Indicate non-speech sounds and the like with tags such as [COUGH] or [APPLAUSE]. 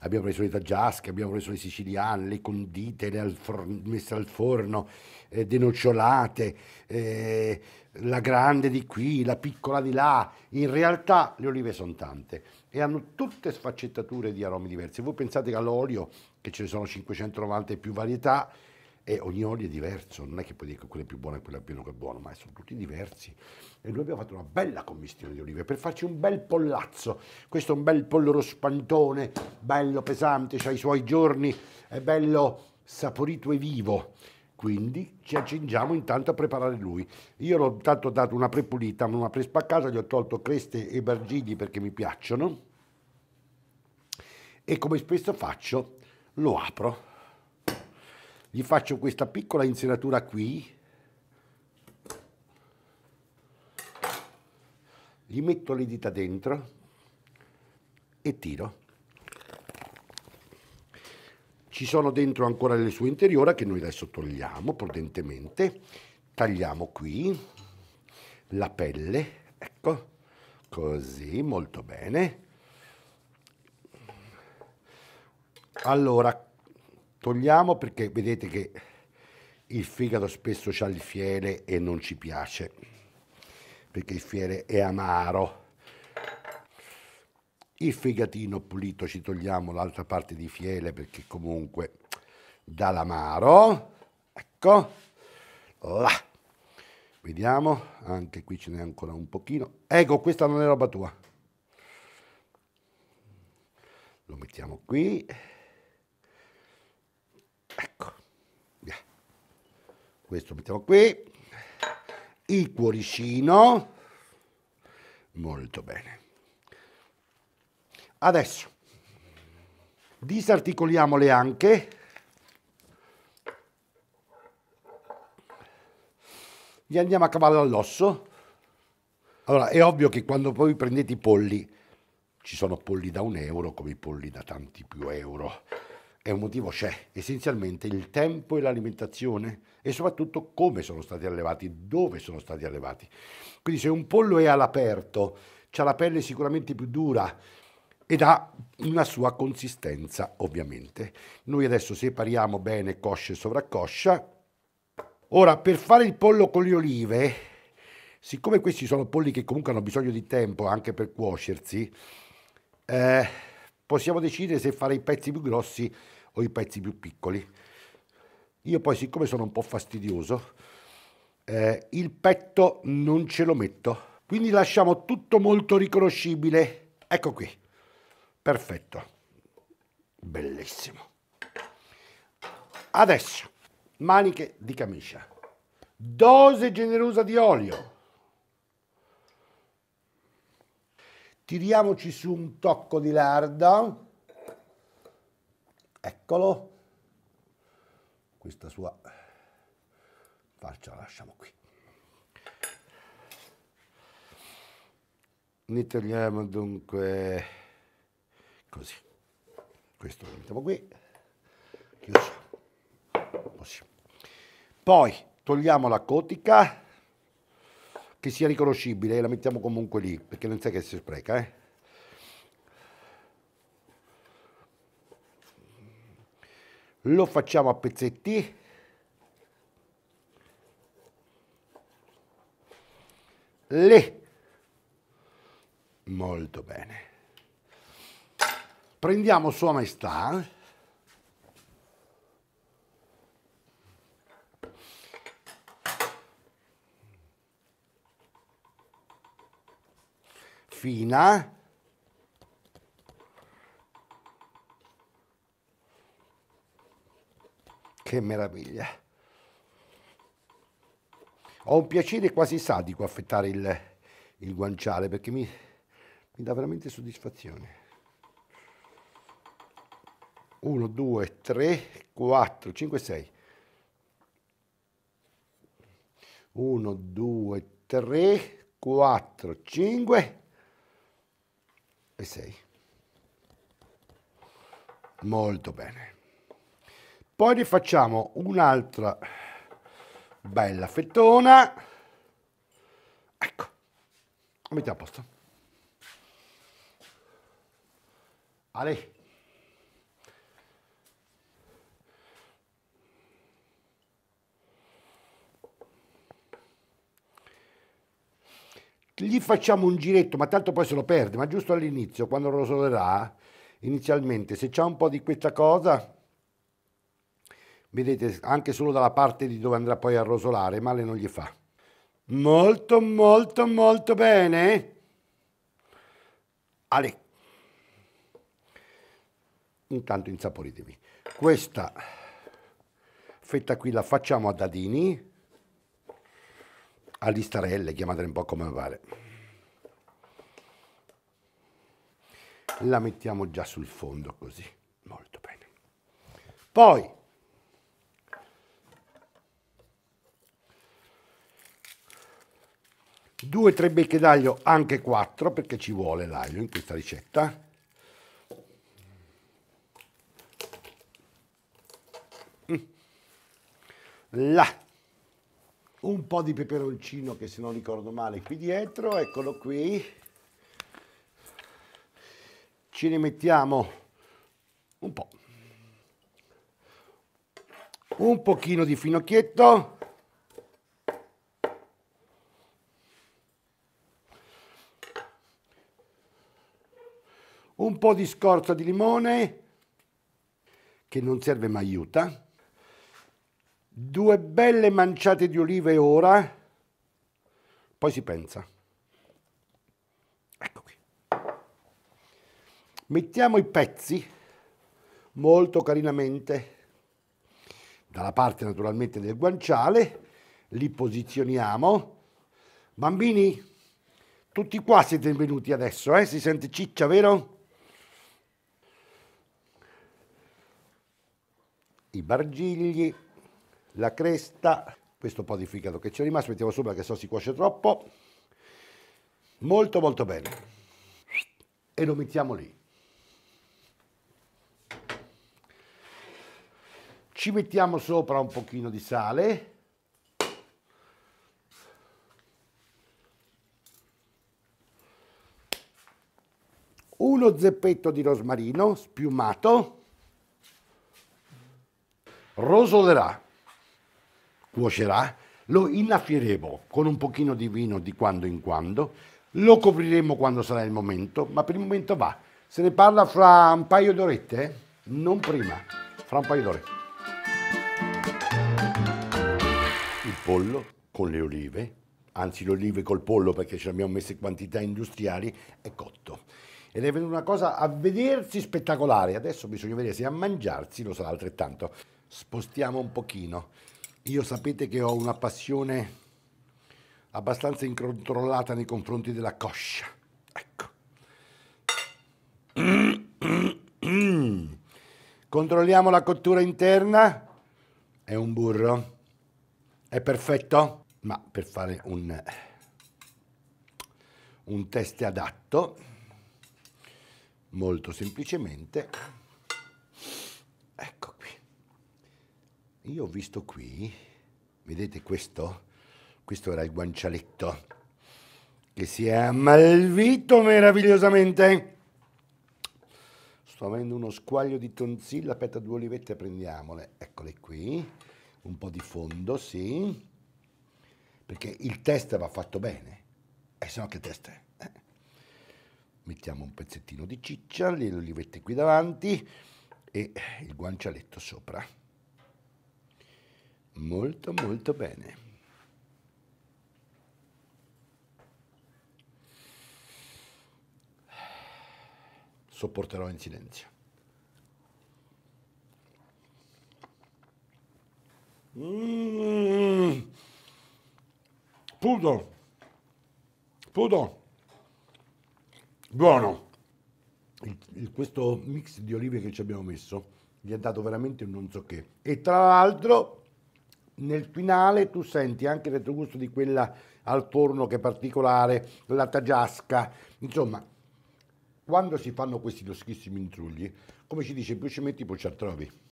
abbiamo preso le taggiasche, abbiamo preso le siciliane, le condite, le al messe al forno, eh, nocciolate, eh, la grande di qui, la piccola di là. In realtà le olive sono tante e hanno tutte sfaccettature di aromi diversi. Voi pensate che all'olio, che ce ne sono 590 e più varietà, e ogni olio è diverso, non è che puoi dire che quella è più buona e quella più non è buona, ma sono tutti diversi. E noi abbiamo fatto una bella commistione di olive per farci un bel pollazzo. Questo è un bel pollo rospantone, bello pesante, ha i suoi giorni, è bello saporito e vivo. Quindi ci accingiamo intanto a preparare lui. Io l'ho tanto dato una prepulita, una prespaccata, gli ho tolto creste e bargigli perché mi piacciono. E come spesso faccio, lo apro gli faccio questa piccola insenatura qui gli metto le dita dentro e tiro ci sono dentro ancora le sue interiore che noi adesso togliamo prudentemente tagliamo qui la pelle ecco così molto bene allora Togliamo perché vedete che il fegato spesso ha il fiele e non ci piace, perché il fiele è amaro. Il fegatino pulito ci togliamo l'altra parte di fiele perché comunque dà l'amaro. Ecco, là. Vediamo, anche qui ce n'è ancora un pochino. Ecco, questa non è roba tua. Lo mettiamo qui. questo mettiamo qui, il cuoricino, molto bene. Adesso disarticoliamo le anche, gli andiamo a cavallo all'osso. Allora è ovvio che quando poi prendete i polli, ci sono polli da un euro come i polli da tanti più euro e un motivo c'è, essenzialmente il tempo e l'alimentazione e soprattutto come sono stati allevati, dove sono stati allevati. Quindi se un pollo è all'aperto, ha la pelle sicuramente più dura ed ha una sua consistenza ovviamente. Noi adesso separiamo bene coscia e sovraccoscia. Ora, per fare il pollo con le olive, siccome questi sono polli che comunque hanno bisogno di tempo anche per cuocersi, eh, possiamo decidere se fare i pezzi più grossi o i pezzi più piccoli. Io poi siccome sono un po' fastidioso, eh, il petto non ce lo metto, quindi lasciamo tutto molto riconoscibile. Ecco qui, perfetto, bellissimo. Adesso, maniche di camicia, dose generosa di olio, tiriamoci su un tocco di lardo, eccolo, questa sua faccia la lasciamo qui. Ne tagliamo dunque così, questo lo mettiamo qui, chiuso, così. Poi togliamo la cotica, che sia riconoscibile e la mettiamo comunque lì, perché non sai che si spreca, eh? Lo facciamo a pezzetti. Le. Molto bene. Prendiamo Sua Maestà. Eh. fina che meraviglia ho un piacere quasi sadico affettare il, il guanciale perché mi, mi dà veramente soddisfazione 1 2 3 4 5 6 1 2 3 4 5 e 6. Molto bene. Poi ne facciamo un'altra bella fettona. Ecco, la mettiamo a posto. Ale. gli facciamo un giretto, ma tanto poi se lo perde, ma giusto all'inizio, quando rosolerà, inizialmente, se c'è un po' di questa cosa, vedete anche solo dalla parte di dove andrà poi a rosolare, male non gli fa. Molto, molto, molto bene. Ale. Intanto insaporitevi. Questa fetta qui la facciamo a dadini a listarelle, chiamatele un po' come pare. La mettiamo già sul fondo così, molto bene. Poi due tre becche d'aglio, anche quattro perché ci vuole l'aglio in questa ricetta. Mm. La un po' di peperoncino che se non ricordo male qui dietro, eccolo qui. Ce ne mettiamo un po'. Un pochino di finocchietto. Un po' di scorza di limone che non serve ma aiuta due belle manciate di olive ora, poi si pensa. Ecco qui. Mettiamo i pezzi molto carinamente dalla parte naturalmente del guanciale, li posizioniamo. Bambini, tutti qua siete venuti adesso, eh? si sente ciccia, vero? I bargigli la cresta, questo po' di fegato che ci è rimasto, mettiamo sopra che so si cuoce troppo, molto molto bene e lo mettiamo lì. Ci mettiamo sopra un pochino di sale, uno zeppetto di rosmarino spiumato, rosolerà cuocerà, lo innaffieremo con un pochino di vino di quando in quando, lo copriremo quando sarà il momento, ma per il momento va. Se ne parla fra un paio d'orette, eh? non prima, fra un paio d'ore. Il pollo con le olive, anzi le olive col pollo perché ce ci abbiamo messe quantità industriali, è cotto. Ed è venuta una cosa a vedersi spettacolare, adesso bisogna vedere se a mangiarsi lo sarà altrettanto. Spostiamo un pochino. Io sapete che ho una passione abbastanza incontrollata nei confronti della coscia. Ecco. [COUGHS] Controlliamo la cottura interna. È un burro. È perfetto, ma per fare un, un test adatto, molto semplicemente Io ho visto qui, vedete questo? Questo era il guancialetto che si è ammalvito meravigliosamente. Sto avendo uno squaglio di tonsilla, aspetta due olivette, prendiamole. Eccole qui, un po' di fondo, sì, perché il test va fatto bene. E eh, se no che test è? Eh. Mettiamo un pezzettino di ciccia, le olivette qui davanti e il guancialetto sopra molto molto bene. Sopporterò in silenzio. Mm. Pudo. Pudo. Buono. Il, il, questo mix di olive che ci abbiamo messo gli ha dato veramente un non so che. E tra l'altro nel finale tu senti anche il retrogusto di quella al forno che è particolare, la tagiasca, insomma, quando si fanno questi doschissimi intrugli, come ci dice più ci Metti, poi ci trovi.